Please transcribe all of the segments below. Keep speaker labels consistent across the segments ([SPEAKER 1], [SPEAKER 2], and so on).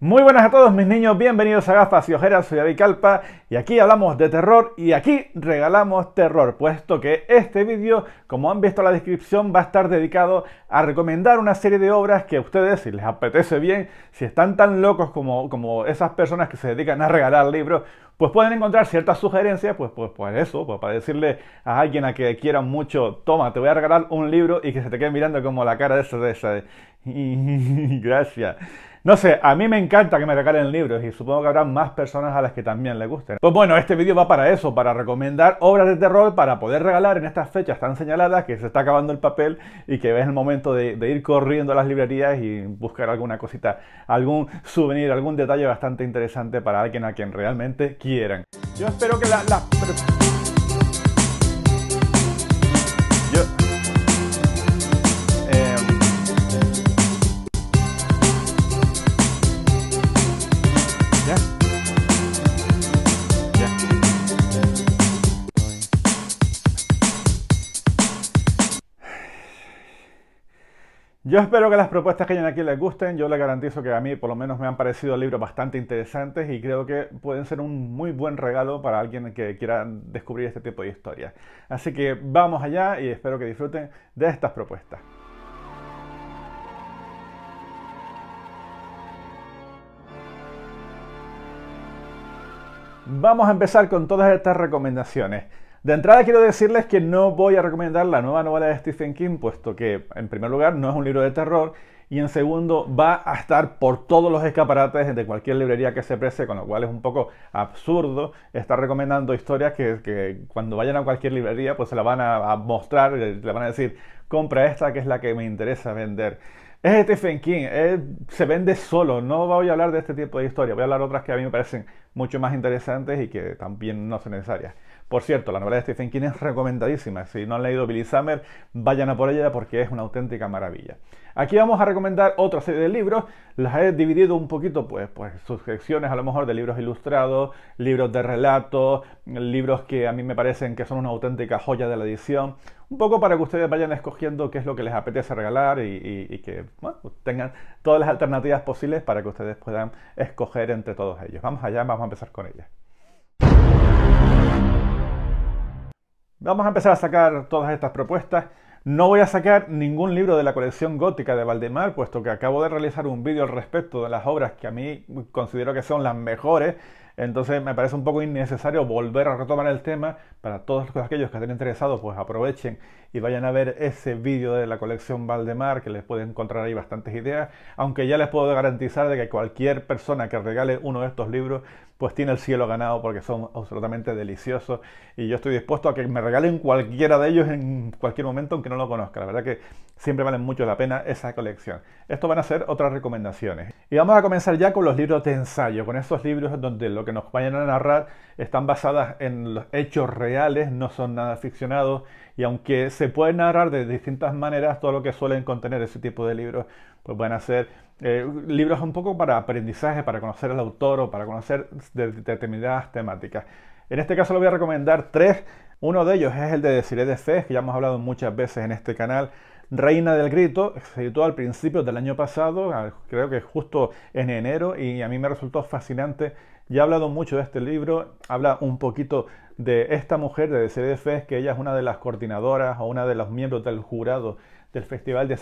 [SPEAKER 1] Muy buenas a todos mis niños, bienvenidos a Gafas y Ojeras, soy David y aquí hablamos de terror y aquí regalamos terror, puesto que este vídeo, como han visto en la descripción, va a estar dedicado a recomendar una serie de obras que a ustedes, si les apetece bien, si están tan locos como, como esas personas que se dedican a regalar libros, pues pueden encontrar ciertas sugerencias, pues, pues, pues eso, pues para decirle a alguien a que quieran mucho, toma, te voy a regalar un libro y que se te quede mirando como la cara de esa, de esa, gracias. No sé, a mí me encanta que me regalen libros y supongo que habrá más personas a las que también le gusten. Pues bueno, este vídeo va para eso, para recomendar obras de terror para poder regalar en estas fechas tan señaladas que se está acabando el papel y que es el momento de, ir corriendo a las librerías y buscar alguna cosita, algún souvenir, algún detalle bastante interesante para alguien a quien realmente quieran. Yo espero que la... la... Yo espero que las propuestas que hayan aquí les gusten. Yo les garantizo que a mí, por lo menos, me han parecido libros bastante interesantes y creo que pueden ser un muy buen regalo para alguien que quiera descubrir este tipo de historias. Así que vamos allá y espero que disfruten de estas propuestas. Vamos a empezar con todas estas recomendaciones. De entrada quiero decirles que no voy a recomendar la nueva novela de Stephen King, puesto que, en primer lugar, no es un libro de terror y en segundo va a estar por todos los escaparates de cualquier librería que se prece, con lo cual es un poco absurdo estar recomendando historias que, cuando vayan a cualquier librería pues se la van a, mostrar, le van a decir, compra esta que es la que me interesa vender. Es Stephen King, se vende solo, no voy a hablar de este tipo de historias, voy a hablar otras que a mí me parecen mucho más interesantes y que también no son necesarias. Por cierto, la novela de Stephen King es recomendadísima. Si no han leído Billy Summer, vayan a por ella porque es una auténtica maravilla. Aquí vamos a recomendar otra serie de libros. Las he dividido un poquito, pues, pues sus secciones a lo mejor de libros ilustrados, libros de relatos, libros que a mí me parecen que son una auténtica joya de la edición. Un poco para que ustedes vayan escogiendo qué es lo que les apetece regalar y, que tengan todas las alternativas posibles para que ustedes puedan escoger entre todos ellos. Vamos allá, vamos a empezar con ellas. Vamos a empezar a sacar todas estas propuestas. No voy a sacar ningún libro de la colección gótica de Valdemar, puesto que acabo de realizar un vídeo al respecto de las obras que a mí considero que son las mejores. Entonces me parece un poco innecesario volver a retomar el tema. Para todos aquellos que estén interesados, pues aprovechen y vayan a ver ese vídeo de la colección Valdemar, que les puede encontrar ahí bastantes ideas. Aunque ya les puedo garantizar de que cualquier persona que regale uno de estos libros pues tiene el cielo ganado porque son absolutamente deliciosos y yo estoy dispuesto a que me regalen cualquiera de ellos en cualquier momento aunque no lo conozca. La verdad que siempre valen mucho la pena esa colección. Esto van a ser otras recomendaciones. Y vamos a comenzar ya con los libros de ensayo, con esos libros donde lo que nos vayan a narrar están basadas en los hechos reales, no son nada ficcionados y aunque se pueden narrar de distintas maneras, todo lo que suelen contener ese tipo de libros pues van a ser eh, libros un poco para aprendizaje, para conocer al autor o para conocer determinadas temáticas. En este caso le voy a recomendar tres. Uno de ellos es el de Desiree de Fez, que ya hemos hablado muchas veces en este canal. Reina del Grito, se editó al principio del año pasado, creo que justo en enero, y a mí me resultó fascinante. Ya he hablado mucho de este libro, habla un poquito de esta mujer de Desiree de Fez, que ella es una de las coordinadoras o una de los miembros del jurado del Festival de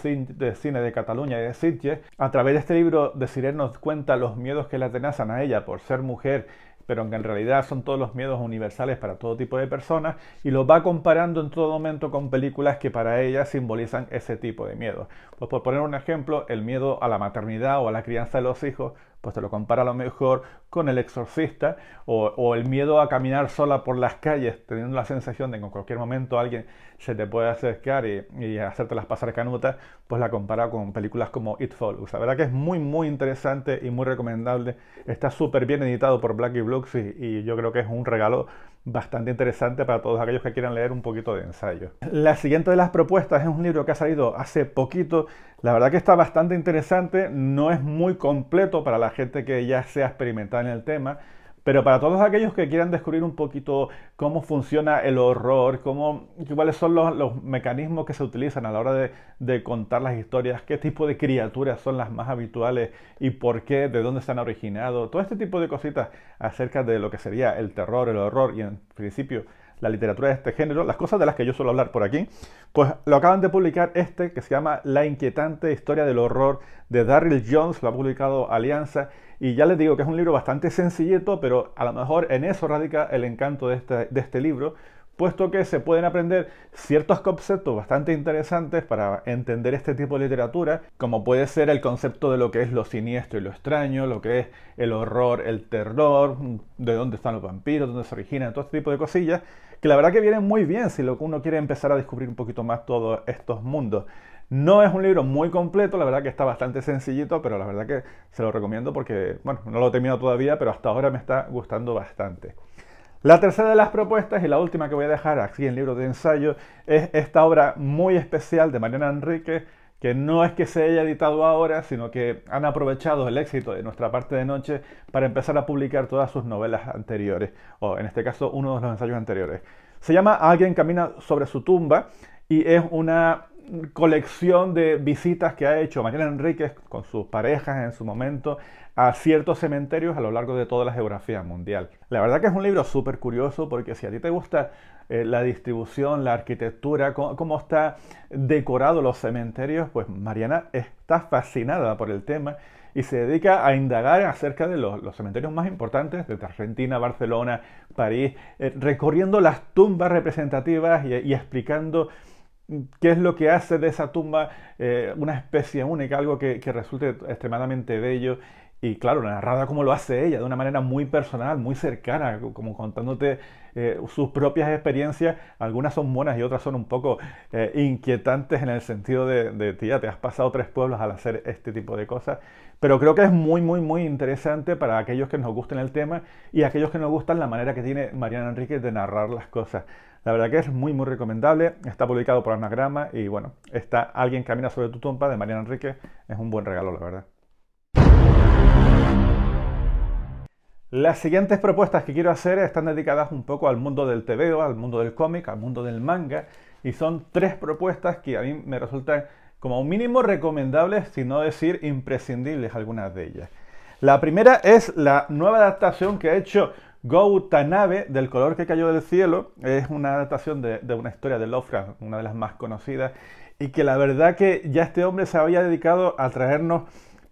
[SPEAKER 1] Cine de Cataluña y de Sitges. A través de este libro, Desiree nos cuenta los miedos que le atenazan a ella por ser mujer, pero que en realidad son todos los miedos universales para todo tipo de personas, y los va comparando en todo momento con películas que para ella simbolizan ese tipo de miedo Pues por poner un ejemplo, el miedo a la maternidad o a la crianza de los hijos pues te lo compara a lo mejor con el exorcista o, el miedo a caminar sola por las calles, teniendo la sensación de que en cualquier momento alguien se te puede acercar y, y hacerte las pasar canutas, pues la compara con películas como It Follows. La verdad que es muy, muy interesante y muy recomendable. Está súper bien editado por Blacky Blocks y yo creo que es un regalo bastante interesante para todos aquellos que quieran leer un poquito de ensayo. La siguiente de las propuestas es un libro que ha salido hace poquito. La verdad que está bastante interesante, no es muy completo para la gente que ya sea experimentada en el tema, pero para todos aquellos que quieran descubrir un poquito cómo funciona el horror, cómo, cuáles son los, mecanismos que se utilizan a la hora de, de, contar las historias, qué tipo de criaturas son las más habituales y por qué, de dónde se han originado, todo este tipo de cositas acerca de lo que sería el terror, el horror y en principio la literatura de este género, las cosas de las que yo suelo hablar por aquí, pues lo acaban de publicar este que se llama La inquietante historia del horror de Daryl Jones, lo ha publicado Alianza, y ya les digo que es un libro bastante sencillito, pero a lo mejor en eso radica el encanto de este, de este libro, puesto que se pueden aprender ciertos conceptos bastante interesantes para entender este tipo de literatura, como puede ser el concepto de lo que es lo siniestro y lo extraño, lo que es el horror, el terror, de dónde están los vampiros, dónde se originan, todo este tipo de cosillas, la verdad que viene muy bien si uno quiere empezar a descubrir un poquito más todos estos mundos. No es un libro muy completo, la verdad que está bastante sencillito, pero la verdad que se lo recomiendo porque, bueno, no lo he terminado todavía, pero hasta ahora me está gustando bastante. La tercera de las propuestas y la última que voy a dejar aquí en libro de ensayo es esta obra muy especial de Mariana Enrique que no es que se haya editado ahora, sino que han aprovechado el éxito de nuestra parte de noche para empezar a publicar todas sus novelas anteriores, o en este caso uno de los ensayos anteriores. Se llama Alguien camina sobre su tumba y es una colección de visitas que ha hecho Mariana Enríquez con sus parejas en su momento a ciertos cementerios a lo largo de toda la geografía mundial. La verdad que es un libro súper curioso porque si a ti te gusta eh, la distribución, la arquitectura, cómo, está decorado los cementerios, pues Mariana está fascinada por el tema y se dedica a indagar acerca de los, cementerios más importantes de Argentina, Barcelona, París, eh, recorriendo las tumbas representativas y explicando qué es lo que hace de esa tumba eh, una especie única, algo que, resulte extremadamente bello y claro, narrada como lo hace ella, de una manera muy personal, muy cercana, como contándote eh, sus propias experiencias. Algunas son buenas y otras son un poco eh, inquietantes en el sentido de, de, tía, te has pasado tres pueblos al hacer este tipo de cosas. Pero creo que es muy, muy, muy interesante para aquellos que nos gusten el tema y aquellos que nos gustan la manera que tiene Mariana Enríquez de narrar las cosas. La verdad que es muy, muy recomendable. Está publicado por Anagrama y bueno, está Alguien camina sobre tu tumba de Mariana Enrique. Es un buen regalo, la verdad. Las siguientes propuestas que quiero hacer están dedicadas un poco al mundo del TVO, al mundo del cómic, al mundo del manga. Y son tres propuestas que a mí me resultan como mínimo recomendables, si no decir imprescindibles algunas de ellas. La primera es la nueva adaptación que ha hecho Gautanabe, del color que cayó del cielo, es una adaptación de, una historia de Lofra, una de las más conocidas, y que la verdad que ya este hombre se había dedicado a traernos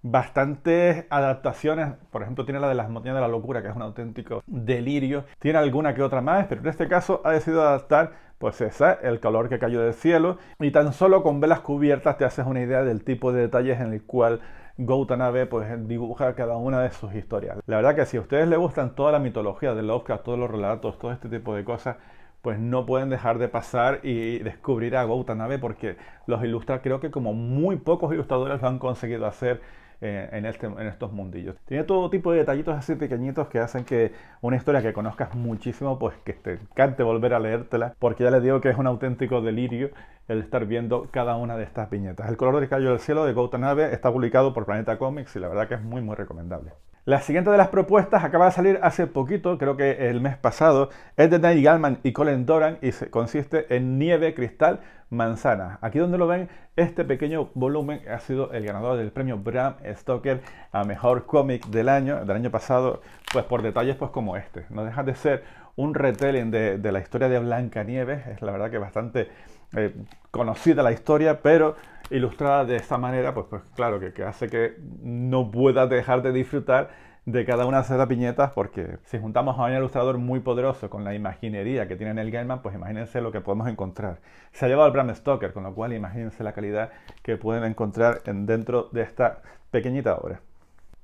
[SPEAKER 1] bastantes adaptaciones. Por ejemplo, tiene la de las montañas de la locura, que es un auténtico delirio. Tiene alguna que otra más, pero en este caso ha decidido adaptar, pues esa, el color que cayó del cielo. Y tan solo con velas cubiertas te haces una idea del tipo de detalles en el cual Gautanabe pues dibuja cada una de sus historias. La verdad que si a ustedes les gustan toda la mitología de Lovecraft, todos los relatos, todo este tipo de cosas, pues no pueden dejar de pasar y descubrir a Gautanabe porque los ilustra creo que como muy pocos ilustradores lo han conseguido hacer eh, en, este, estos mundillos. Tiene todo tipo de detallitos así pequeñitos que hacen que una historia que conozcas muchísimo, pues que te encante volver a leértela, porque ya les digo que es un auténtico delirio el estar viendo cada una de estas viñetas. El color del cayo del cielo de Gautanabe está publicado por Planeta Comics y la verdad que es muy muy recomendable. La siguiente de las propuestas acaba de salir hace poquito, creo que el mes pasado, es de Neil Gallman y Colin Doran y consiste en Nieve Cristal, manzana. Aquí donde lo ven, este pequeño volumen ha sido el ganador del premio Bram Stoker a mejor cómic del año, del año pasado, pues por detalles pues como este. No deja de ser un retelling de, la historia de Blancanieves, es la verdad que bastante eh, conocida la historia, pero ilustrada de esta manera, pues, pues claro, que, que hace que no pueda dejar de disfrutar de cada una de esas piñetas, porque si juntamos a un ilustrador muy poderoso con la imaginería que tiene el Gaiman, pues imagínense lo que podemos encontrar. Se ha llevado el Bram Stoker, con lo cual imagínense la calidad que pueden encontrar dentro de esta pequeñita obra.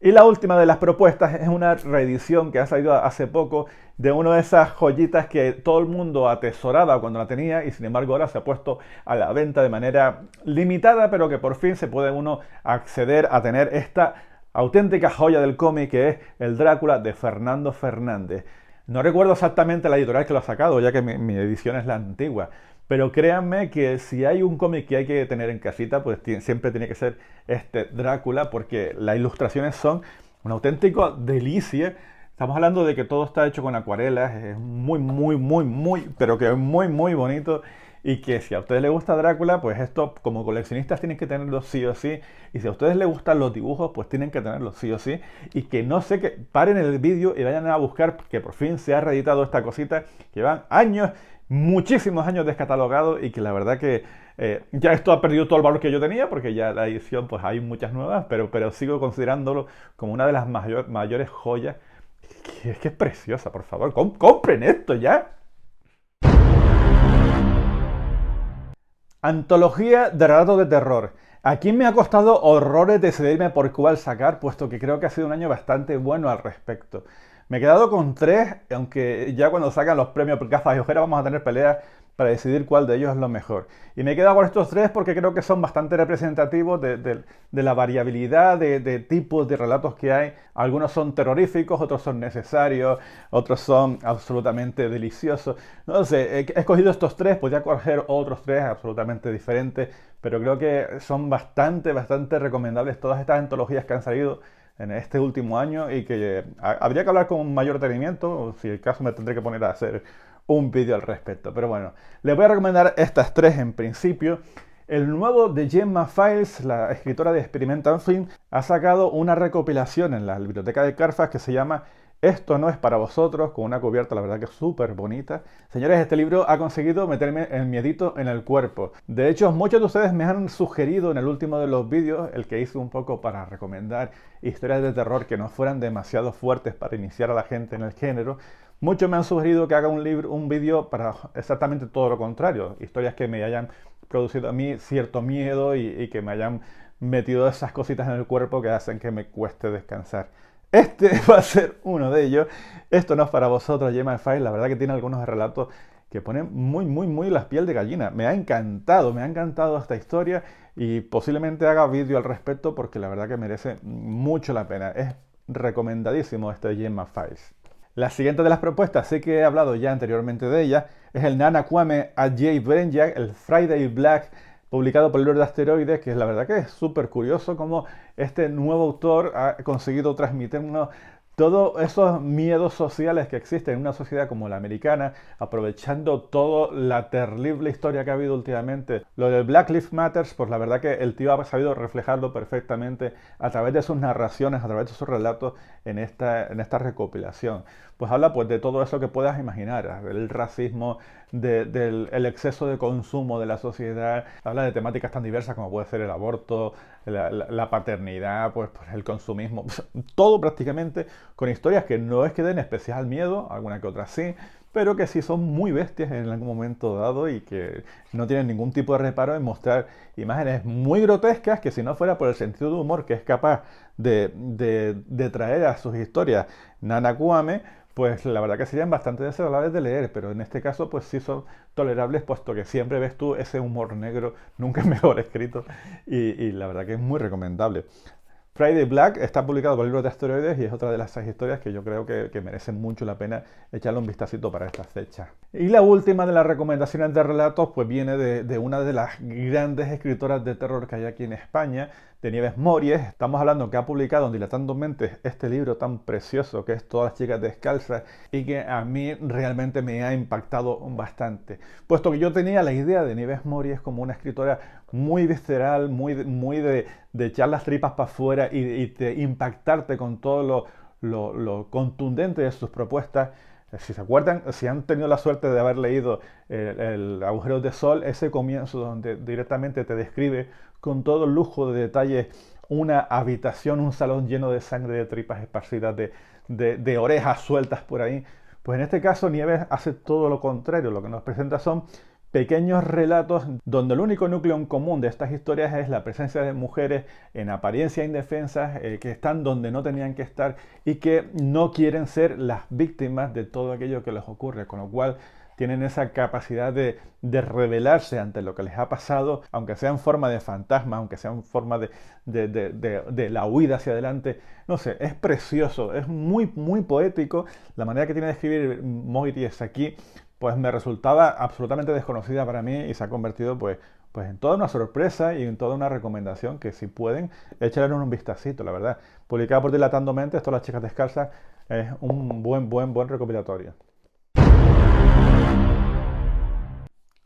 [SPEAKER 1] Y la última de las propuestas es una reedición que ha salido hace poco de una de esas joyitas que todo el mundo atesoraba cuando la tenía y sin embargo ahora se ha puesto a la venta de manera limitada, pero que por fin se puede uno acceder a tener esta auténtica joya del cómic que es El Drácula de Fernando Fernández. No recuerdo exactamente la editorial que lo ha sacado, ya que mi, edición es la antigua, pero créanme que si hay un cómic que hay que tener en casita, pues siempre tiene que ser este Drácula, porque las ilustraciones son un auténtico delicia. Estamos hablando de que todo está hecho con acuarelas, es muy, muy, muy, muy, pero que es muy, muy bonito. Y que si a ustedes les gusta Drácula, pues esto como coleccionistas tienen que tenerlo sí o sí. Y si a ustedes les gustan los dibujos, pues tienen que tenerlo sí o sí. Y que no sé que paren el vídeo y vayan a buscar que por fin se ha reeditado esta cosita que van años, muchísimos años descatalogado y que la verdad que eh, ya esto ha perdido todo el valor que yo tenía porque ya la edición pues hay muchas nuevas, pero, pero sigo considerándolo como una de las mayores joyas. es que es preciosa, por favor, compren esto ya. Antología de relatos de terror. Aquí me ha costado horrores decidirme por cuál sacar, puesto que creo que ha sido un año bastante bueno al respecto. Me he quedado con tres, aunque ya cuando sacan los premios por Gafas y Ojeras vamos a tener peleas para decidir cuál de ellos es lo mejor. Y me he quedado con estos tres porque creo que son bastante representativos de, la variabilidad de, tipos de relatos que hay. Algunos son terroríficos, otros son necesarios, otros son absolutamente deliciosos. No sé, he escogido estos tres, podría coger otros tres absolutamente diferentes, pero creo que son bastante, bastante recomendables todas estas antologías que han salido en este último año y que eh, habría que hablar con mayor detenimiento, si el caso me tendré que poner a hacer un vídeo al respecto. Pero bueno, les voy a recomendar estas tres en principio. El nuevo de Gemma Files, la escritora de Experimental Film, ha sacado una recopilación en la biblioteca de Carfax que se llama Esto no es para vosotros, con una cubierta la verdad que súper bonita. Señores, este libro ha conseguido meterme el miedito en el cuerpo. De hecho, muchos de ustedes me han sugerido en el último de los vídeos, el que hice un poco para recomendar historias de terror que no fueran demasiado fuertes para iniciar a la gente en el género, Muchos me han sugerido que haga un libro, un vídeo para exactamente todo lo contrario, historias que me hayan producido a mí cierto miedo y, que me hayan metido esas cositas en el cuerpo que hacen que me cueste descansar. Este va a ser uno de ellos. Esto no es para vosotros, Gemma Files. La verdad que tiene algunos relatos que ponen muy, muy, muy las piel de gallina. Me ha encantado, me ha encantado esta historia y posiblemente haga vídeo al respecto porque la verdad que merece mucho la pena. Es recomendadísimo este Gemma Files. La siguiente de las propuestas, sé que he hablado ya anteriormente de ella, es el Nana Kwame Ajay Brenjak, el Friday Black, publicado por el de Asteroides, que la verdad que es súper curioso cómo este nuevo autor ha conseguido transmitirnos todos esos miedos sociales que existen en una sociedad como la americana, aprovechando toda la terrible historia que ha habido últimamente. Lo del Black Lives Matter, pues la verdad que el tío ha sabido reflejarlo perfectamente a través de sus narraciones, a través de sus relatos en esta, en esta recopilación. Pues habla pues, de todo eso que puedas imaginar, el racismo, del exceso de consumo de la sociedad, habla de temáticas tan diversas como puede ser el aborto, la, paternidad, pues, pues, el consumismo, pues, todo prácticamente con historias que no es que den especial miedo, alguna que otra sí, pero que sí son muy bestias en algún momento dado y que no tienen ningún tipo de reparo en mostrar imágenes muy grotescas que si no fuera por el sentido de humor que es capaz de, traer a sus historias Nana pues la verdad que serían bastante desagradables de leer, pero en este caso pues sí son tolerables, puesto que siempre ves tú ese humor negro, nunca mejor escrito, y, la verdad que es muy recomendable. Friday Black está publicado por Libros de Asteroides y es otra de las historias que yo creo que, merecen mucho la pena echarle un vistacito para estas fechas. Y la última de las recomendaciones de relatos pues viene de, de una de las grandes escritoras de terror que hay aquí en España, de Nieves Mories. Estamos hablando que ha publicado Dilatando Mentes este libro tan precioso que es Todas las chicas descalzas y que a mí realmente me ha impactado bastante. Puesto que yo tenía la idea de Nieves Mories como una escritora muy visceral, muy, muy de, echar las tripas para afuera y, de impactarte con todo lo, lo contundente de sus propuestas. Si se acuerdan, si han tenido la suerte de haber leído el, Agujero de Sol, ese comienzo donde directamente te describe con todo lujo de detalles una habitación, un salón lleno de sangre, de tripas esparcidas, de, de orejas sueltas por ahí, pues en este caso Nieves hace todo lo contrario, lo que nos presenta son pequeños relatos donde el único núcleo en común de estas historias es la presencia de mujeres en apariencia indefensas, eh, que están donde no tenían que estar y que no quieren ser las víctimas de todo aquello que les ocurre, con lo cual tienen esa capacidad de, de rebelarse ante lo que les ha pasado, aunque sea en forma de fantasma, aunque sea en forma de, la huida hacia adelante. No sé, es precioso, es muy, muy poético. La manera que tiene de escribir Moiri es aquí pues me resultaba absolutamente desconocida para mí y se ha convertido pues, pues en toda una sorpresa y en toda una recomendación que si pueden, échale un vistacito, la verdad. Publicada por Dilatando Mentes, esto Las Chicas Descalzas, es un buen, buen, buen recopilatorio.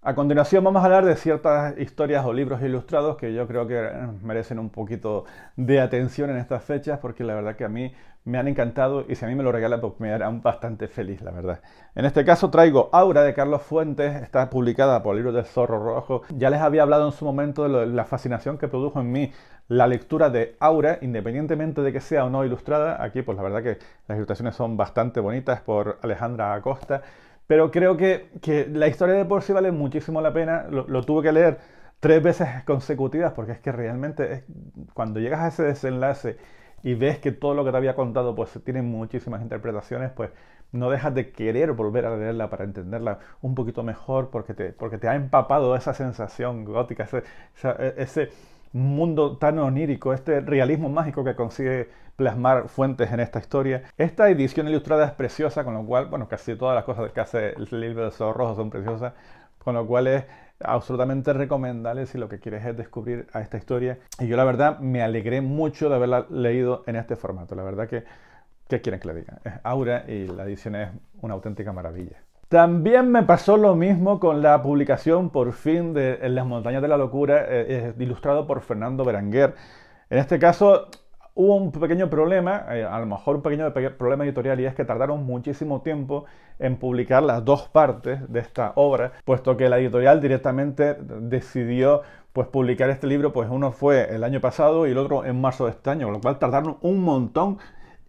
[SPEAKER 1] A continuación vamos a hablar de ciertas historias o libros ilustrados que yo creo que merecen un poquito de atención en estas fechas porque la verdad que a mí me han encantado y si a mí me lo regalan pues me harán bastante feliz, la verdad. En este caso traigo Aura de Carlos Fuentes, está publicada por Libros libro del Zorro Rojo. Ya les había hablado en su momento de la fascinación que produjo en mí la lectura de Aura, independientemente de que sea o no ilustrada. Aquí pues la verdad que las ilustraciones son bastante bonitas por Alejandra Acosta. Pero creo que, la historia de por sí vale muchísimo la pena. Lo, tuve que leer tres veces consecutivas porque es que realmente cuando llegas a ese desenlace y ves que todo lo que te había contado pues tiene muchísimas interpretaciones, pues no dejas de querer volver a leerla para entenderla un poquito mejor porque te, porque te ha empapado esa sensación gótica, ese, e, ese mundo tan onírico, este realismo mágico que consigue plasmar fuentes en esta historia. Esta edición ilustrada es preciosa, con lo cual, bueno, casi todas las cosas que hace el libro de Zorro son preciosas, con lo cual es absolutamente recomendable si lo que quieres es descubrir a esta historia. Y yo la verdad me alegré mucho de haberla leído en este formato. La verdad que, ¿qué quieren que le diga? Es Aura y la edición es una auténtica maravilla. También me pasó lo mismo con la publicación por fin de En las montañas de la locura, eh, ilustrado por Fernando Beranguer. En este caso, Hubo un pequeño problema, eh, a lo mejor un pequeño problema editorial, y es que tardaron muchísimo tiempo en publicar las dos partes de esta obra, puesto que la editorial directamente decidió pues publicar este libro, pues uno fue el año pasado y el otro en marzo de este año, con lo cual tardaron un montón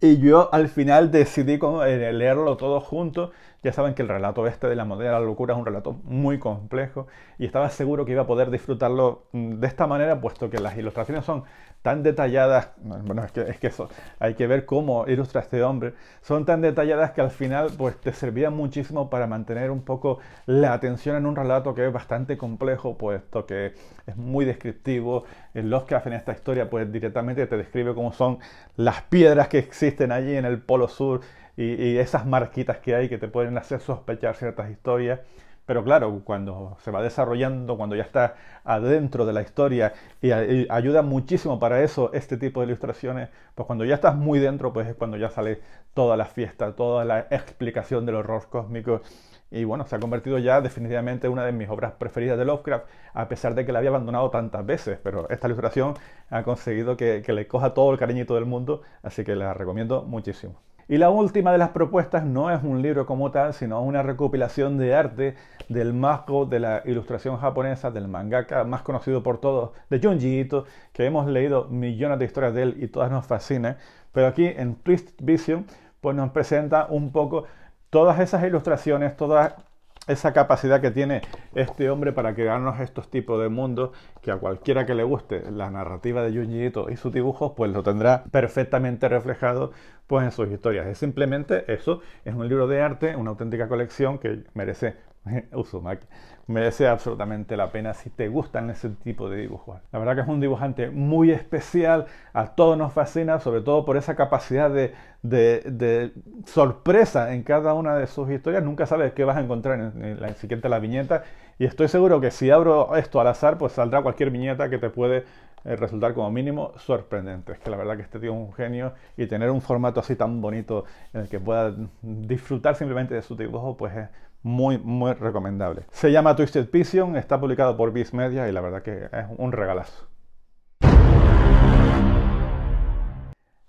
[SPEAKER 1] y yo al final decidí eh, leerlo todo junto ya saben que el relato este de la moneda de la locura es un relato muy complejo y estaba seguro que iba a poder disfrutarlo mm, de esta manera, puesto que las ilustraciones son tan detalladas, bueno, es que, eso, hay que ver cómo ilustra este hombre, son tan detalladas que al final pues te servían muchísimo para mantener un poco la atención en un relato que es bastante complejo, puesto que es muy descriptivo, eh, los que hacen esta historia pues directamente te describe cómo son las piedras que existen allí en el Polo Sur, y, esas marquitas que hay que te pueden hacer sospechar ciertas historias. Pero claro, cuando se va desarrollando, cuando ya está adentro de la historia y, ayuda muchísimo para eso este tipo de ilustraciones, pues cuando ya estás muy dentro, pues es cuando ya sale toda la fiesta, toda la explicación del horror cósmico y bueno, se ha convertido ya definitivamente en una de mis obras preferidas de Lovecraft, a pesar de que la había abandonado tantas veces, pero esta ilustración ha conseguido que le coja todo el cariñito del mundo, así que la recomiendo muchísimo. Y la última de las propuestas no es un libro como tal, sino una recopilación de arte del mago, de la ilustración japonesa, del mangaka más conocido por todos, de Junji Ito, que hemos leído millones de historias de él y todas nos fascinan. Pero aquí en Twist Vision, pues nos presenta un poco todas esas ilustraciones, todas esa capacidad que tiene este hombre para crearnos estos tipos de mundos que a cualquiera que le guste la narrativa de Junji Ito y sus dibujos pues lo tendrá perfectamente reflejado pues en sus historias. Es simplemente eso, es un libro de arte, una auténtica colección que merece merece absolutamente la pena si te gustan ese tipo de dibujos. La verdad que es un dibujante muy especial, a todos nos fascina, sobre todo por esa capacidad de, de, sorpresa en cada una de sus historias. Nunca sabes qué vas a encontrar en, la siguiente la viñeta. Y estoy seguro que si abro esto al azar, pues saldrá cualquier viñeta que te puede eh, resultar como mínimo sorprendente. Es que la verdad que este tío es un genio y tener un formato así tan bonito en el que pueda disfrutar simplemente de su dibujo, pues es muy, muy recomendable. Se llama Twisted Vision, está publicado por bis Media y la verdad que es un regalazo.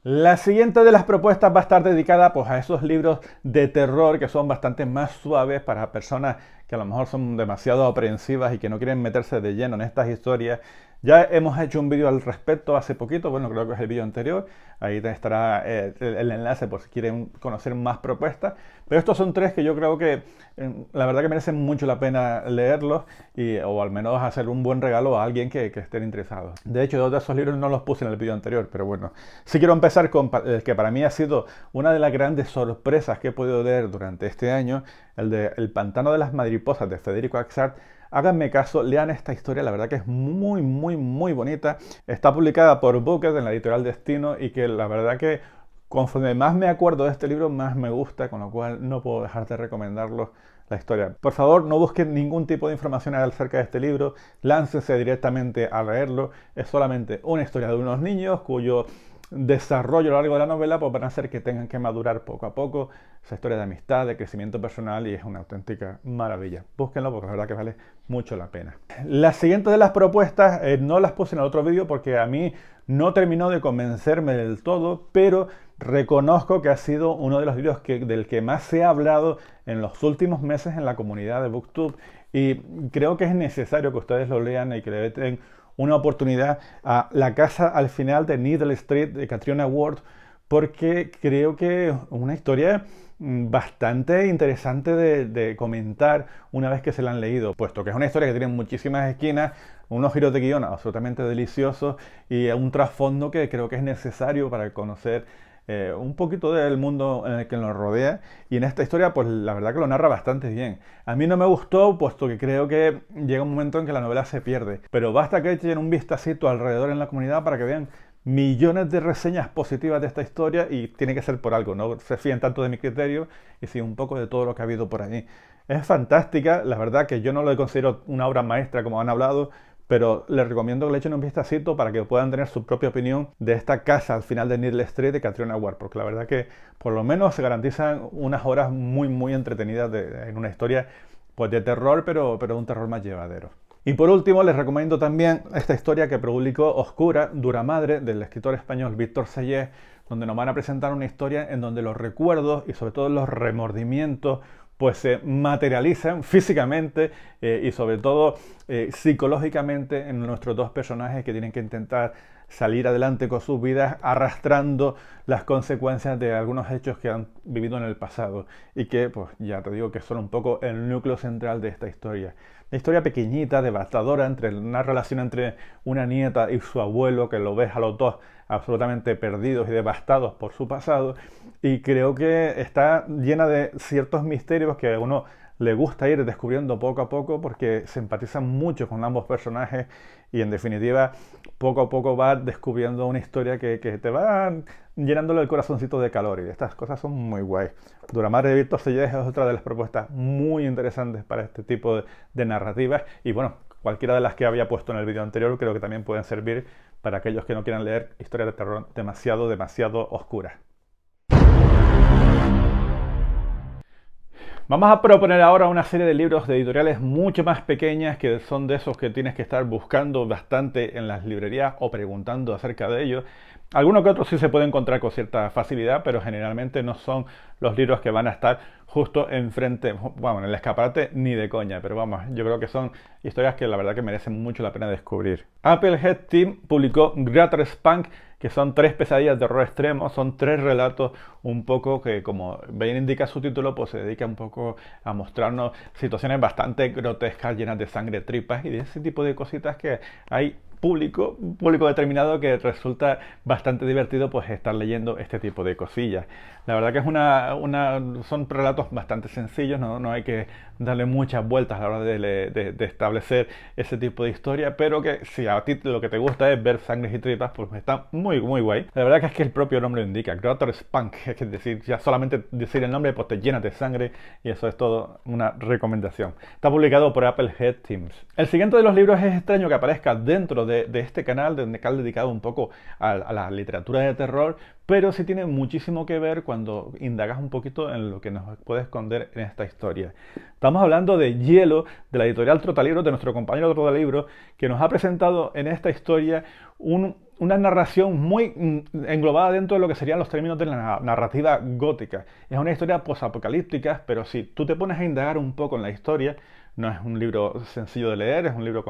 [SPEAKER 1] La siguiente de las propuestas va a estar dedicada pues, a esos libros de terror que son bastante más suaves para personas que a lo mejor son demasiado aprensivas y que no quieren meterse de lleno en estas historias ya hemos hecho un vídeo al respecto hace poquito, bueno, creo que es el vídeo anterior, ahí estará eh, el, enlace por si quieren conocer más propuestas, pero estos son tres que yo creo que em, la verdad que merecen mucho la pena leerlos y, o al menos hacer un buen regalo a alguien que, que estén interesados. De hecho, dos de esos libros no los puse en el vídeo anterior, pero bueno, sí quiero empezar con el que para mí ha sido una de las grandes sorpresas que he podido leer durante este año, el de El pantano de las mariposas de Federico Axart, Háganme caso, lean esta historia, la verdad que es muy, muy, muy bonita. Está publicada por Booker en la editorial Destino y que la verdad que conforme más me acuerdo de este libro, más me gusta, con lo cual no puedo dejar de recomendarlo la historia. Por favor, no busquen ningún tipo de información acerca de este libro, láncense directamente a leerlo. Es solamente una historia de unos niños cuyo desarrollo a lo largo de la novela pues van a hacer que tengan que madurar poco a poco esa historia de amistad, de crecimiento personal y es una auténtica maravilla. Búsquenlo porque la verdad que vale mucho la pena. La siguiente de las propuestas eh, no las puse en el otro vídeo porque a mí no terminó de convencerme del todo, pero reconozco que ha sido uno de los vídeos del que más se ha hablado en los últimos meses en la comunidad de BookTube y creo que es necesario que ustedes lo lean y que le den una oportunidad a la casa al final de Needle Street de Catriona Ward, porque creo que es una historia mm, bastante interesante de, comentar una vez que se la han leído, puesto que es una historia que tiene muchísimas esquinas, unos giros de guion absolutamente deliciosos y un trasfondo que creo que es necesario para conocer eh, un poquito del mundo en eh, el que nos rodea. Y en esta historia, pues la verdad que lo narra bastante bien. A mí no me gustó, puesto que creo que llega un momento en que la novela se pierde. Pero basta que echen un vistacito alrededor en la comunidad para que vean millones de reseñas positivas de esta historia y tiene que ser por algo, no se fíen tanto de mi criterio y si un poco de todo lo que ha habido por allí. Es fantástica, la verdad que yo no lo considero una obra maestra como han hablado, pero les recomiendo que le echen un vistacito para que puedan tener su propia opinión de esta casa al final de Needle Street de Catriona Ward, porque la verdad que por lo menos se garantizan unas horas muy, muy entretenidas en una historia pues, de terror, pero, pero un terror más llevadero. Y por último, les recomiendo también esta historia que publicó Oscura, Dura Madre, del escritor español Víctor Sellez, donde nos van a presentar una historia en donde los recuerdos y sobre todo los remordimientos pues se materializan físicamente eh, y sobre todo eh, psicológicamente en nuestros dos personajes que tienen que intentar salir adelante con sus vidas arrastrando las consecuencias de algunos hechos que han vivido en el pasado y que pues ya te digo que son un poco el núcleo central de esta historia. Una historia pequeñita, devastadora, entre una relación entre una nieta y su abuelo que lo ves a los dos absolutamente perdidos y devastados por su pasado. Y creo que está llena de ciertos misterios que a uno le gusta ir descubriendo poco a poco porque se empatiza mucho con ambos personajes y en definitiva poco a poco va descubriendo una historia que, te va llenándole el corazoncito de calor y estas cosas son muy guays. Duramar de Víctor Sellés es otra de las propuestas muy interesantes para este tipo de, de narrativas y bueno, cualquiera de las que había puesto en el vídeo anterior creo que también pueden servir para aquellos que no quieran leer historias de terror demasiado, demasiado oscuras. Vamos a proponer ahora una serie de libros de editoriales mucho más pequeñas que son de esos que tienes que estar buscando bastante en las librerías o preguntando acerca de ellos. Algunos que otros sí se puede encontrar con cierta facilidad, pero generalmente no son los libros que van a estar justo enfrente, bueno, en el escaparate ni de coña, pero vamos, yo creo que son historias que la verdad que merecen mucho la pena descubrir. Applehead Team publicó Greater Spunk que son tres pesadillas de horror extremo, son tres relatos un poco que, como bien indica su título, pues se dedica un poco a mostrarnos situaciones bastante grotescas, llenas de sangre, tripas y de ese tipo de cositas que hay público, público determinado que resulta bastante divertido pues estar leyendo este tipo de cosillas. La verdad que es una, son relatos bastante sencillos, no, hay que darle muchas vueltas a la hora de, establecer ese tipo de historia, pero que si a ti lo que te gusta es ver sangres y tripas, pues está muy, muy guay. La verdad que es que el propio nombre lo indica, Creator Spunk, es decir, ya solamente decir el nombre, pues te llenas de sangre y eso es todo una recomendación. Está publicado por Apple Head Teams. El siguiente de los libros es extraño que aparezca dentro de, este canal, donde un dedicado un poco a la literatura de terror, pero sí tiene muchísimo que ver cuando indagas un poquito en lo que nos puede esconder en esta historia. Estamos hablando de Hielo, de la editorial Trotalibro, de nuestro compañero Trotalibro, que nos ha presentado en esta historia una narración muy mm, englobada dentro de lo que serían los términos de la narrativa gótica. Es una historia posapocalíptica, pero si tú te pones a indagar un poco en la historia, no es un libro sencillo de leer, es un libro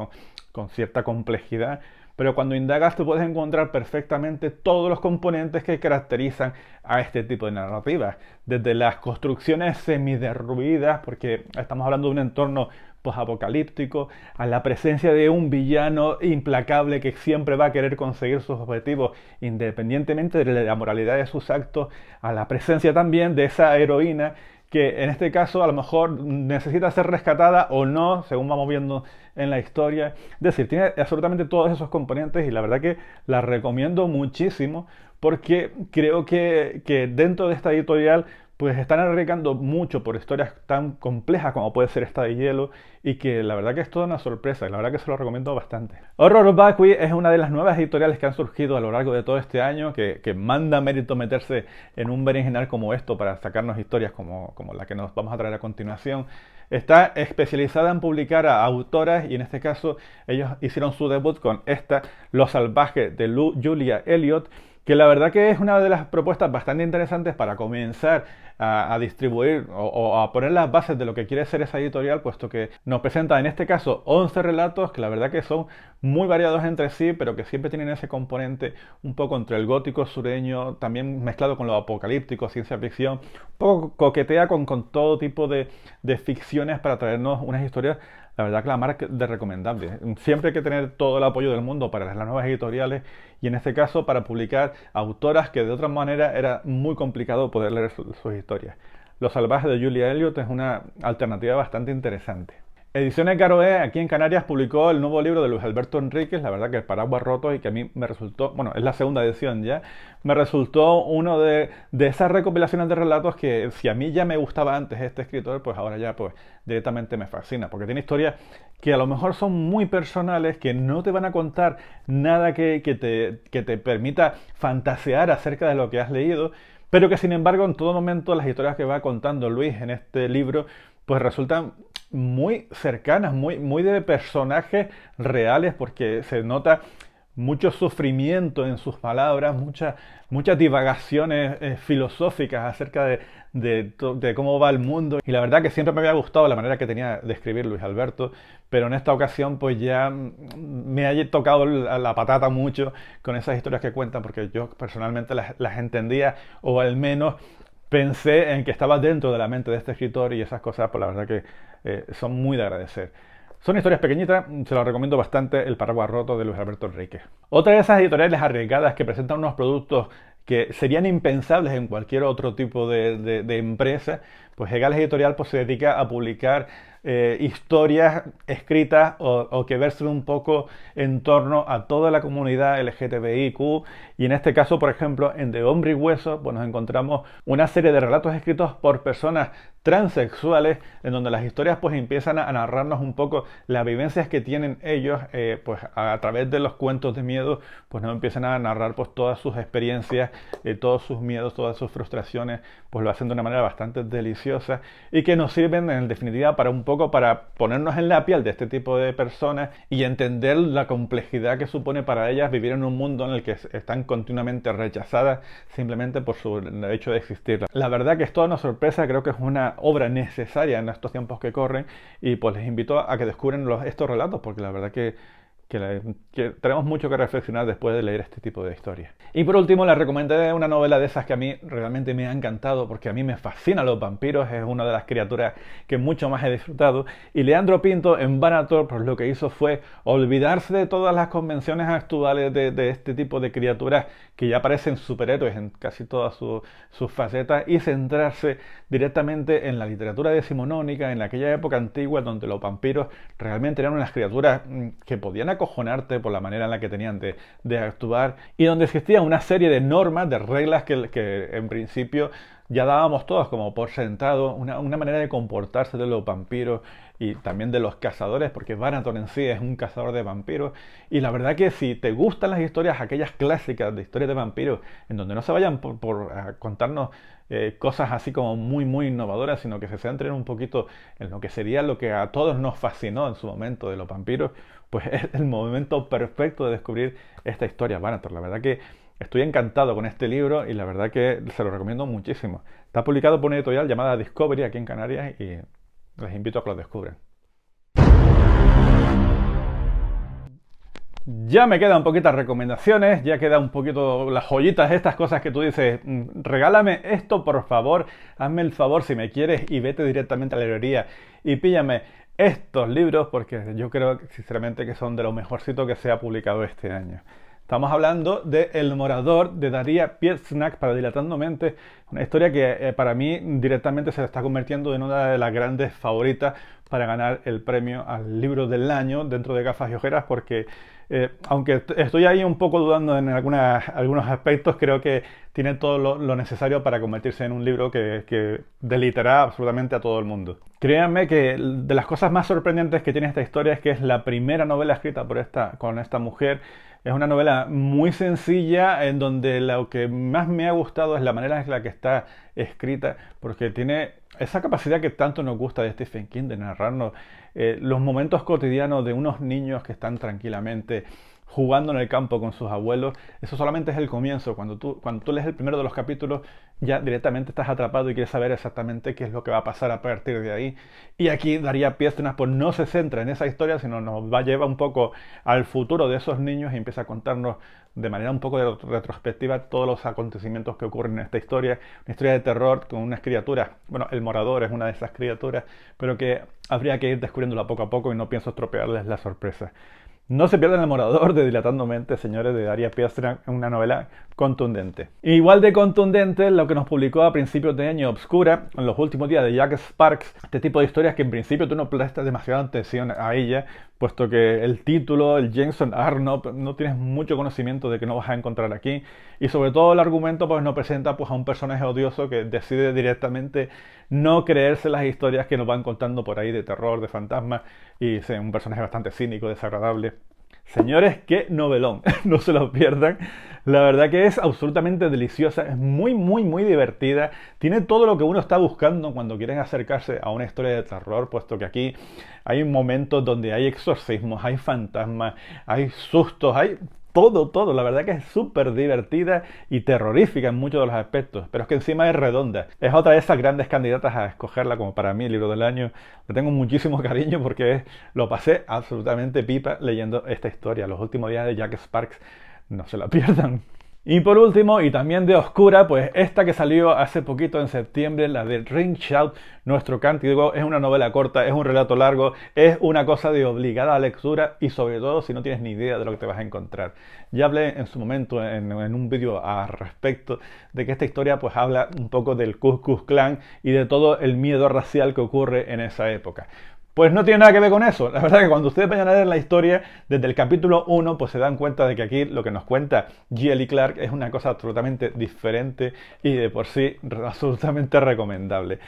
[SPEAKER 1] con cierta complejidad, pero cuando indagas tú puedes encontrar perfectamente todos los componentes que caracterizan a este tipo de narrativas, desde las construcciones semiderruidas, porque estamos hablando de un entorno apocalíptico, a la presencia de un villano implacable que siempre va a querer conseguir sus objetivos independientemente de la moralidad de sus actos, a la presencia también de esa heroína que en este caso a lo mejor necesita ser rescatada o no, según vamos viendo en la historia. Es decir, tiene absolutamente todos esos componentes y la verdad que la recomiendo muchísimo porque creo que, que dentro de esta editorial pues están arriesgando mucho por historias tan complejas como puede ser esta de hielo y que la verdad que es toda una sorpresa la verdad que se lo recomiendo bastante. Horror Vacui es una de las nuevas editoriales que han surgido a lo largo de todo este año que, manda mérito meterse en un berenjenal como esto para sacarnos historias como, la que nos vamos a traer a continuación. Está especializada en publicar a autoras y en este caso ellos hicieron su debut con esta Los Salvajes de Julia Elliot que la verdad que es una de las propuestas bastante interesantes para comenzar a, distribuir o, a poner las bases de lo que quiere ser esa editorial, puesto que nos presenta en este caso 11 relatos que la verdad que son muy variados entre sí, pero que siempre tienen ese componente un poco entre el gótico sureño, también mezclado con lo apocalíptico, ciencia ficción, un poco coquetea con, todo tipo de, de ficciones para traernos unas historias la verdad que la marca es de recomendable. Siempre hay que tener todo el apoyo del mundo para las nuevas editoriales y en este caso para publicar autoras que de otra manera era muy complicado poder leer sus historias. Los salvajes de Julia Elliot es una alternativa bastante interesante. Ediciones Garoé, e, aquí en Canarias, publicó el nuevo libro de Luis Alberto Enríquez, la verdad que el paraguas roto y que a mí me resultó, bueno, es la segunda edición ya, me resultó uno de, esas recopilaciones de relatos que si a mí ya me gustaba antes este escritor, pues ahora ya pues directamente me fascina, porque tiene historias que a lo mejor son muy personales, que no te van a contar nada que, te, que te permita fantasear acerca de lo que has leído, pero que sin embargo en todo momento las historias que va contando Luis en este libro pues resultan muy cercanas, muy, muy de personajes reales, porque se nota mucho sufrimiento en sus palabras, muchas divagaciones eh, filosóficas acerca de, de, cómo va el mundo. Y la verdad que siempre me había gustado la manera que tenía de escribir Luis Alberto, pero en esta ocasión pues ya mm, me ha tocado la, patata mucho con esas historias que cuentan, porque yo personalmente las, las entendía o al menos pensé en que estaba dentro de la mente de este escritor y esas cosas, pues la verdad que eh, son muy de agradecer. Son historias pequeñitas, se las recomiendo bastante El paraguas roto de Luis Alberto Enrique. Otra de esas editoriales arriesgadas que presentan unos productos que serían impensables en cualquier otro tipo de, de, de empresa, pues Hegales Editorial pues, se dedica a publicar eh, historias escritas o, que versen un poco en torno a toda la comunidad LGTBIQ. Y en este caso, por ejemplo, en De Hombre y Hueso, pues nos encontramos una serie de relatos escritos por personas transexuales, en donde las historias pues empiezan a narrarnos un poco las vivencias que tienen ellos, eh, pues a, través de los cuentos de miedo, pues nos empiezan a narrar pues todas sus experiencias, eh, todos sus miedos, todas sus frustraciones, pues lo hacen de una manera bastante deliciosa y que nos sirven en definitiva para un poco para ponernos en la piel de este tipo de personas y entender la complejidad que supone para ellas vivir en un mundo en el que están continuamente rechazadas simplemente por su hecho de existir. La verdad que esto nos sorpresa, creo que es una obra necesaria en estos tiempos que corren y pues les invito a, que descubran estos relatos porque la verdad que, tenemos mucho que reflexionar después de leer este tipo de historias. Y por último les recomendaré una novela de esas que a mí realmente me ha encantado porque a mí me fascinan los vampiros, es una de las criaturas que mucho más he disfrutado y Leandro Pinto en Vanator pues lo que hizo fue olvidarse de todas las convenciones actuales de, de este tipo de criaturas que ya aparecen superhéroes en casi todas sus facetas, y centrarse directamente en la literatura decimonónica, en aquella época antigua donde los vampiros realmente eran unas criaturas mm, que podían acojonarte por la manera en la que tenían de, actuar, y donde existía una serie de normas, de reglas que, en principio ya dábamos todos como por sentado, una, una manera de comportarse de los vampiros y también de los cazadores, porque Vanator en sí es un cazador de vampiros. Y la verdad que si te gustan las historias, aquellas clásicas de historias de vampiros, en donde no se vayan por, contarnos eh, cosas así como muy, muy innovadoras, sino que se centren un poquito en lo que sería lo que a todos nos fascinó en su momento de los vampiros, pues es el momento perfecto de descubrir esta historia Vanator. La verdad que Estoy encantado con este libro y la verdad que se lo recomiendo muchísimo. Está publicado por una editorial llamada Discovery aquí en Canarias y les invito a que lo descubran. Ya me quedan poquitas recomendaciones, ya quedan un poquito las joyitas, estas cosas que tú dices, mm, regálame esto por favor, hazme el favor si me quieres y vete directamente a la librería y píllame estos libros porque yo creo sinceramente que son de lo mejorcito que se ha publicado este año. Estamos hablando de El Morador de Daría Pietznak para Dilatando Mente, una historia que eh, para mí directamente se está convirtiendo en una de las grandes favoritas para ganar el premio al libro del año dentro de gafas y ojeras porque eh, aunque estoy ahí un poco dudando en algunos aspectos, creo que tiene todo lo, necesario para convertirse en un libro que, que, absolutamente a todo el mundo. Créanme que de las cosas más sorprendentes que tiene esta historia es que es la primera novela escrita por esta, con esta mujer es una novela muy sencilla en donde lo que más me ha gustado es la manera en la que está escrita, porque tiene esa capacidad que tanto nos gusta de Stephen King de narrarnos eh, los momentos cotidianos de unos niños que están tranquilamente jugando en el campo con sus abuelos. Eso solamente es el comienzo. Cuando tú, cuando tú lees el primero de los capítulos, ya directamente estás atrapado y quieres saber exactamente qué es lo que va a pasar a partir de ahí. Y aquí Daría Piestronas pues no se centra en esa historia, sino nos va lleva un poco al futuro de esos niños y empieza a contarnos de manera un poco retrospectiva todos los acontecimientos que ocurren en esta historia. Una historia de terror con unas criaturas. Bueno, el morador es una de esas criaturas, pero que habría que ir descubriéndola poco a poco y no pienso estropearles la sorpresa. No se pierdan El Morador de Dilatando mente señores, de Daria Piastra, una novela contundente. Igual de contundente lo que nos publicó a principios de año Obscura, en los últimos días de Jack Sparks, este tipo de historias que en principio tú no prestas demasiada atención a ella, puesto que el título, el Jensen arnold no tienes mucho conocimiento de que no vas a encontrar aquí. Y sobre todo el argumento pues nos presenta pues a un personaje odioso que decide directamente no creerse las historias que nos van contando por ahí de terror, de fantasmas y es un personaje bastante cínico, desagradable. Señores, qué novelón, no se lo pierdan. La verdad que es absolutamente deliciosa, es muy, muy, muy divertida. Tiene todo lo que uno está buscando cuando quieren acercarse a una historia de terror, puesto que aquí hay momentos donde hay exorcismos, hay fantasmas, hay sustos, hay todo, todo. La verdad que es súper divertida y terrorífica en muchos de los aspectos, pero es que encima es redonda. Es otra de esas grandes candidatas a escogerla como para mí libro del año. Le tengo muchísimo cariño porque lo pasé absolutamente pipa leyendo esta historia. Los últimos días de Jack Sparks, no se la pierdan. Y por último, y también de Oscura, pues esta que salió hace poquito en septiembre, la de Ring Shout, Nuestro Cántico, es una novela corta, es un relato largo, es una cosa de obligada lectura y sobre todo si no tienes ni idea de lo que te vas a encontrar. Ya hablé en su momento en, un vídeo al respecto de que esta historia pues habla un poco del Cuscus Clan y de todo el miedo racial que ocurre en esa época. Pues no tiene nada que ver con eso. La verdad es que cuando ustedes vayan a leer la historia, desde el capítulo 1, pues se dan cuenta de que aquí lo que nos cuenta G.L.E. Clark es una cosa absolutamente diferente y de por sí absolutamente recomendable.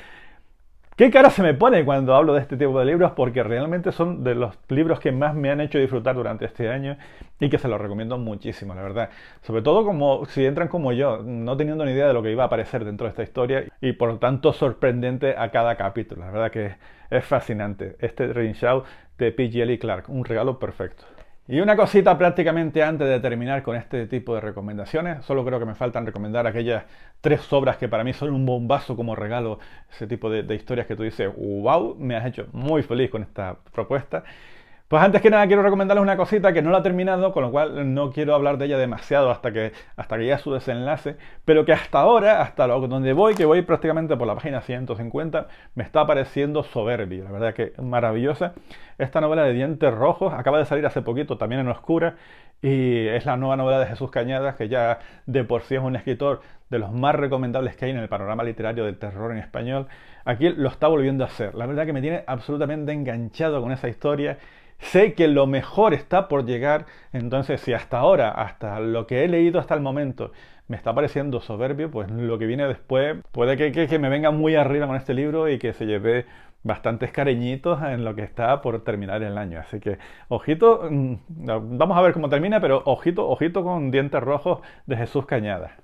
[SPEAKER 1] ¿Qué cara se me pone cuando hablo de este tipo de libros? Porque realmente son de los libros que más me han hecho disfrutar durante este año y que se los recomiendo muchísimo, la verdad. Sobre todo como si entran como yo, no teniendo ni idea de lo que iba a aparecer dentro de esta historia y por lo tanto sorprendente a cada capítulo. La verdad que es fascinante. Este Ring Shout de P.G.L. Clark, un regalo perfecto. Y una cosita prácticamente antes de terminar con este tipo de recomendaciones, solo creo que me faltan recomendar aquellas tres obras que para mí son un bombazo como regalo, ese tipo de, historias que tú dices, wow, me has hecho muy feliz con esta propuesta. Pues antes que nada quiero recomendarles una cosita que no la he terminado, con lo cual no quiero hablar de ella demasiado hasta que, hasta que llegue su desenlace, pero que hasta ahora, hasta lo, donde voy, que voy prácticamente por la página 150, me está pareciendo soberbia, la verdad que maravillosa. Esta novela de Dientes Rojos acaba de salir hace poquito, también en Oscura, y es la nueva novela de Jesús Cañadas, que ya de por sí es un escritor de los más recomendables que hay en el panorama literario del terror en español, aquí lo está volviendo a hacer. La verdad que me tiene absolutamente enganchado con esa historia sé que lo mejor está por llegar, entonces si hasta ahora, hasta lo que he leído hasta el momento, me está pareciendo soberbio, pues lo que viene después puede que, me venga muy arriba con este libro y que se lleve bastantes cariñitos en lo que está por terminar el año. Así que, ojito, mm, vamos a ver cómo termina, pero ojito, ojito con dientes rojos de Jesús Cañada.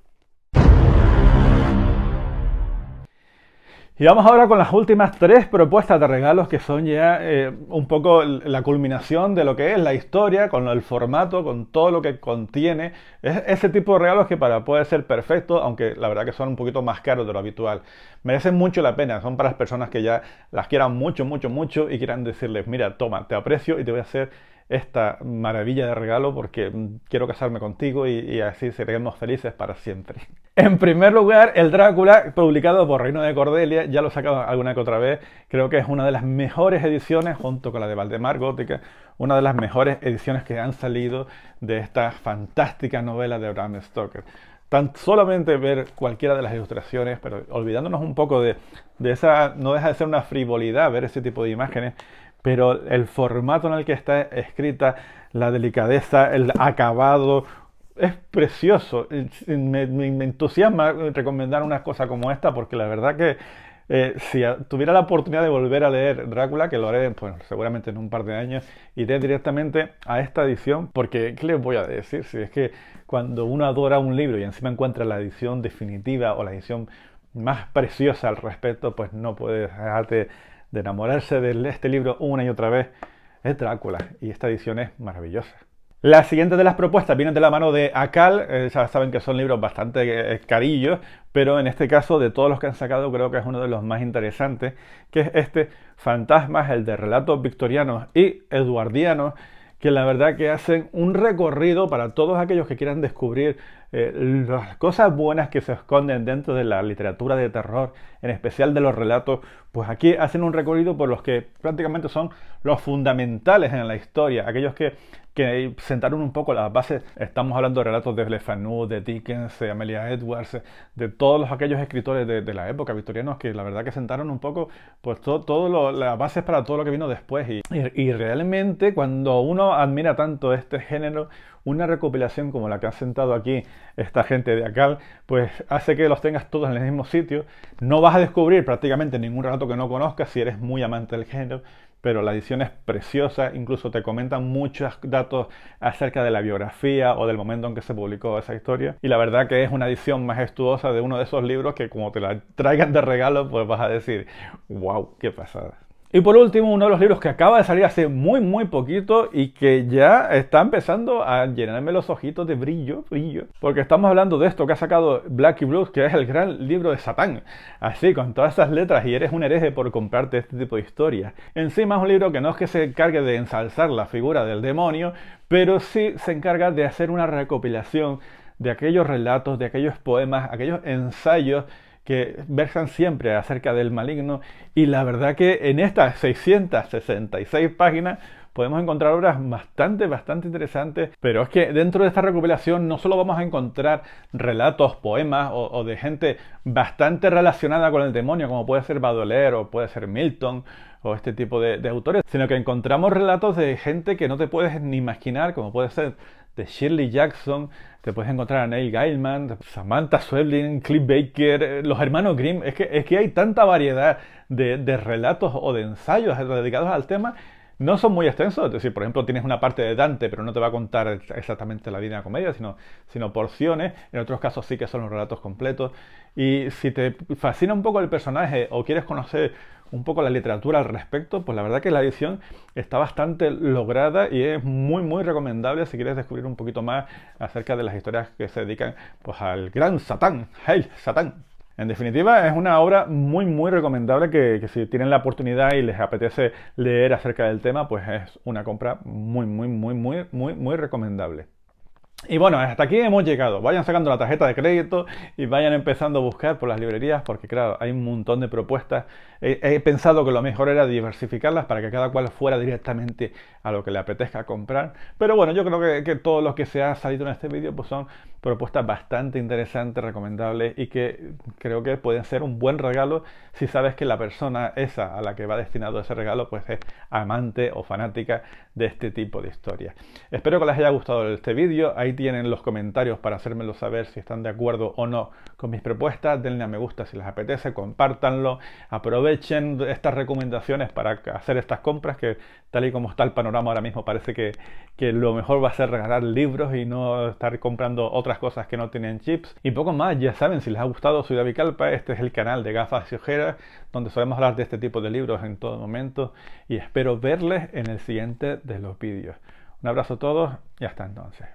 [SPEAKER 1] Y vamos ahora con las últimas tres propuestas de regalos que son ya eh, un poco la culminación de lo que es la historia, con el formato, con todo lo que contiene. Es ese tipo de regalos que para poder ser perfecto, aunque la verdad que son un poquito más caros de lo habitual, merecen mucho la pena. Son para las personas que ya las quieran mucho, mucho, mucho y quieran decirles, mira, toma, te aprecio y te voy a hacer esta maravilla de regalo porque quiero casarme contigo y, así seremos felices para siempre. En primer lugar, el Drácula, publicado por Reino de Cordelia, ya lo he sacado alguna que otra vez, creo que es una de las mejores ediciones, junto con la de Valdemar Gótica, una de las mejores ediciones que han salido de esta fantástica novela de Bram Stoker. Tan solamente ver cualquiera de las ilustraciones, pero olvidándonos un poco de esa, no deja de ser una frivolidad ver ese tipo de imágenes, pero el formato en el que está escrita, la delicadeza, el acabado, es precioso. Me, entusiasma recomendar una cosa como esta porque la verdad que eh, si tuviera la oportunidad de volver a leer Drácula, que lo haré pues, seguramente en un par de años, iré directamente a esta edición, porque ¿qué les voy a decir? Si es que cuando uno adora un libro y encima encuentra la edición definitiva o la edición más preciosa al respecto, pues no puedes dejarte de enamorarse de este libro una y otra vez, es Drácula y esta edición es maravillosa. La siguiente de las propuestas viene de la mano de Akal, eh, ya saben que son libros bastante eh, eh, carillos, pero en este caso de todos los que han sacado creo que es uno de los más interesantes, que es este Fantasmas, el de relatos victorianos y eduardianos, que la verdad que hacen un recorrido para todos aquellos que quieran descubrir eh, las cosas buenas que se esconden dentro de la literatura de terror, en especial de los relatos, pues aquí hacen un recorrido por los que prácticamente son los fundamentales en la historia, aquellos que, sentaron un poco las bases. Estamos hablando de relatos de Le de Dickens, de Amelia Edwards, de todos los, aquellos escritores de, la época victorianos que la verdad que sentaron un poco pues todo, las bases para todo lo que vino después. y realmente cuando uno admira tanto este género, una recopilación como la que han sentado aquí esta gente de Acal, pues hace que los tengas todos en el mismo sitio. No vas a descubrir prácticamente ningún relato que no conozcas si eres muy amante del género, pero la edición es preciosa, incluso te comentan muchos datos acerca de la biografía o del momento en que se publicó esa historia. Y la verdad que es una edición majestuosa de uno de esos libros que como te la traigan de regalo, pues vas a decir, wow, qué pasada. Y por último, uno de los libros que acaba de salir hace muy, muy poquito y que ya está empezando a llenarme los ojitos de brillo, brillo, porque estamos hablando de esto que ha sacado Blacky Blues, que es el gran libro de Satán. Así, con todas esas letras y eres un hereje por comprarte este tipo de historias. Encima es un libro que no es que se encargue de ensalzar la figura del demonio, pero sí se encarga de hacer una recopilación de aquellos relatos, de aquellos poemas, aquellos ensayos que versan siempre acerca del maligno y la verdad que en estas 666 páginas podemos encontrar obras bastante, bastante interesantes, pero es que dentro de esta recopilación no solo vamos a encontrar relatos, poemas o, de gente bastante relacionada con el demonio, como puede ser Baudelaire o puede ser Milton, o este tipo de, de, autores, sino que encontramos relatos de gente que no te puedes ni imaginar, como puede ser de Shirley Jackson, te puedes encontrar a Neil Gaiman, Samantha Sweblin, Cliff Baker, eh, los hermanos Grimm. Es que, es que hay tanta variedad de, relatos o de ensayos dedicados al tema. No son muy extensos, es decir, por ejemplo, tienes una parte de Dante, pero no te va a contar exactamente la vida de la comedia, sino, sino porciones. En otros casos sí que son los relatos completos. Y si te fascina un poco el personaje o quieres conocer un poco la literatura al respecto, pues la verdad que la edición está bastante lograda y es muy muy recomendable si quieres descubrir un poquito más acerca de las historias que se dedican pues al gran Satán, ¡Hey, Satán! En definitiva, es una obra muy, muy recomendable que, que, si tienen la oportunidad y les apetece leer acerca del tema, pues es una compra muy, muy, muy, muy, muy, muy recomendable. Y bueno, hasta aquí hemos llegado. Vayan sacando la tarjeta de crédito y vayan empezando a buscar por las librerías, porque claro, hay un montón de propuestas. He, pensado que lo mejor era diversificarlas para que cada cual fuera directamente a lo que le apetezca comprar. Pero bueno, yo creo que, que todo lo que se ha salido en este vídeo pues son propuesta bastante interesante, recomendable y que creo que pueden ser un buen regalo si sabes que la persona esa a la que va destinado ese regalo pues es amante o fanática de este tipo de historias. Espero que les haya gustado este vídeo, ahí tienen los comentarios para hacérmelo saber si están de acuerdo o no con mis propuestas, denle a me gusta si les apetece, compártanlo, aprovechen estas recomendaciones para hacer estas compras que tal y como está el panorama ahora mismo parece que lo mejor va a ser regalar libros y no estar comprando otras cosas que no tienen chips y poco más. Ya saben, si les ha gustado, soy David Calpa, este es el canal de gafas y ojeras donde sabemos hablar de este tipo de libros en todo momento y espero verles en el siguiente de los vídeos. Un abrazo a todos y hasta entonces.